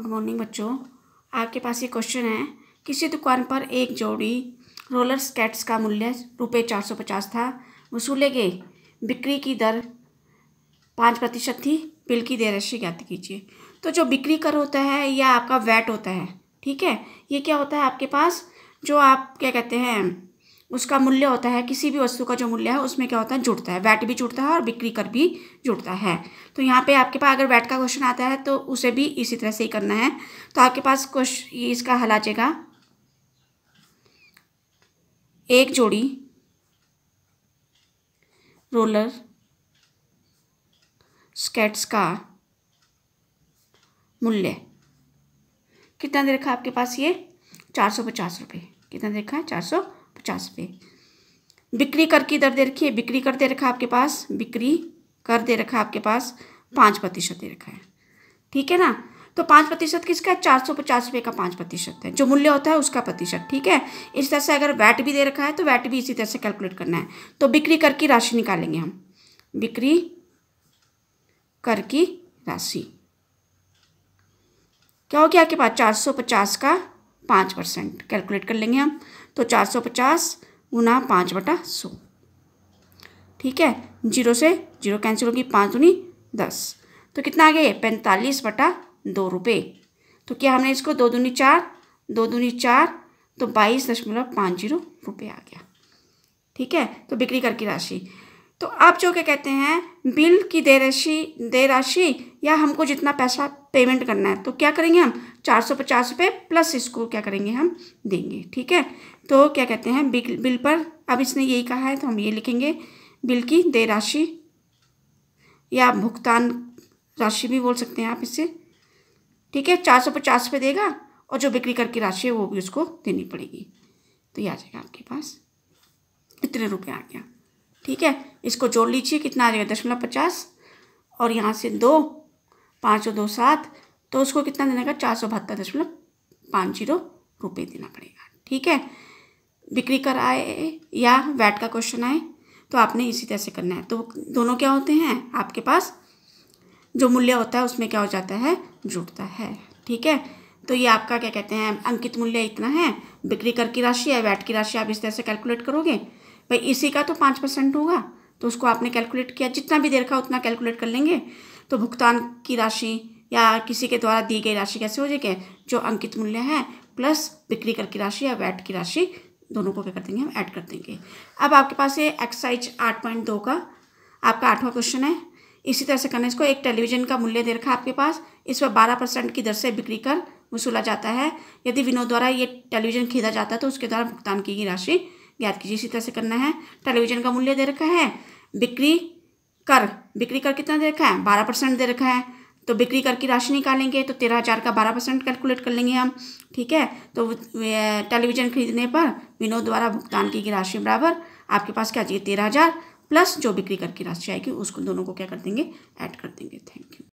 good morning बच्चों आपके पास ये क्वेश्चन है किसी दुकान पर एक जोड़ी रोलर स्केट्स का मूल्य रुपये चार सौ पचास था वसूले गए बिक्री की दर पाँच प्रतिशत थी बिल की देर राशि ज्ञात कीजिए तो जो बिक्री कर होता है या आपका वैट होता है ठीक है ये क्या होता है आपके पास जो आप क्या कहते हैं उसका मूल्य होता है किसी भी वस्तु का जो मूल्य है उसमें क्या होता है जुड़ता है वैट भी जुड़ता है और बिक्री कर भी जुड़ता है तो यहाँ पे आपके पास अगर वैट का क्वेश्चन आता है तो उसे भी इसी तरह से ही करना है तो आपके पास क्वेश्चन इसका हल आ जाएगा एक जोड़ी रोलर स्केट्स का मूल्य कितना दे रखा आपके पास ये चार सौ पचास रुपये कितना देखा है चार सौ पचास रुपये बिक्री कर की दर दे रखी है बिक्री कर दे रखा है आपके पास बिक्री कर दे रखा है आपके पास पाँच प्रतिशत दे रखा है ठीक है ना तो पाँच प्रतिशत किसका है चार सौ पचास रुपये का पाँच प्रतिशत है जो मूल्य होता है उसका प्रतिशत ठीक है इस तरह से अगर वैट भी दे रखा है तो वैट भी इसी तरह से कैलकुलेट करना है तो बिक्री कर की राशि निकालेंगे हम बिक्री कर की राशि क्या हो गया आपके पास चार सौ पचास का पाँच परसेंट कैलकुलेट कर लेंगे हम तो चार सौ पचास गुना पाँच बटा सौ ठीक है जीरो से जीरो कैंसिल होगी पाँच दूनी दस तो कितना आ गया पैंतालीस बटा दो रुपये तो क्या हमने इसको दो दूनी चार दो दूनी चार तो बाईस दशमलव पाँच जीरो रुपये आ गया ठीक है तो बिक्री करके राशि तो आप जो क्या कहते हैं बिल की दे राशि दे राशि या हमको जितना पैसा पेमेंट करना है तो क्या करेंगे हम चार सौ पचास रुपये प्लस इसको क्या करेंगे हम देंगे ठीक है तो क्या कहते हैं बिल बिल पर अब इसने यही कहा है तो हम ये लिखेंगे बिल की दे राशि या भुगतान राशि भी बोल सकते हैं आप इससे ठीक है चार सौ पचास रुपये देगा और जो बिक्री करके राशि है वो भी उसको देनी पड़ेगी तो ये आ जाएगा आपके पास इतने रुपये आ गया ठीक है इसको जोड़ लीजिए कितना आ जाएगा दशमलव पचास और यहाँ से दो पाँच और दो सात तो उसको कितना देने का चार सौ बहत्तर दशमलव पाँच जीरो रुपये देना पड़ेगा ठीक है बिक्री कर आए या वैट का क्वेश्चन आए तो आपने इसी तरह से करना है तो दोनों क्या होते हैं आपके पास जो मूल्य होता है उसमें क्या हो जाता है जुड़ता है ठीक है तो ये आपका क्या कहते हैं अंकित मूल्य इतना है बिक्री कर की राशि है वैट की राशि आप इस तरह से कैलकुलेट करोगे भाई इसी का तो पाँच परसेंट होगा तो उसको आपने कैलकुलेट किया जितना भी देर का उतना कैलकुलेट कर लेंगे तो भुगतान की राशि या किसी के द्वारा दी गई राशि कैसे हो जाएगी जो अंकित मूल्य है प्लस बिक्री कर की राशि या वैट की राशि दोनों को क्या कर देंगे हम ऐड कर देंगे अब आपके पास ये एक्साइज आठ पॉइंट दो का आपका आठवां क्वेश्चन है इसी तरह से करना इसको एक टेलीविज़न का मूल्य दे रखा है आपके पास इस पर बारह परसेंट की दर से बिक्री कर वसूला जाता है यदि विनोद द्वारा ये टेलीविजन खरीदा जाता है तो उसके द्वारा भुगतान की गई राशि ज्ञात कीजिए इसी तरह से करना है टेलीविजन का मूल्य दे रखा है बिक्री कर बिक्री कर कितना दे रखा है बारह परसेंट दे रखा है तो बिक्री कर की राशि निकालेंगे तो तेरह हज़ार का बारह परसेंट कैलकुलेट कर लेंगे हम ठीक है तो टेलीविज़न खरीदने पर विनोद द्वारा भुगतान की गई राशि बराबर आपके पास क्या चाहिए तेरह हज़ार प्लस जो बिक्री कर की राशि आएगी उसको दोनों को क्या कर देंगे ऐड कर देंगे थैंक यू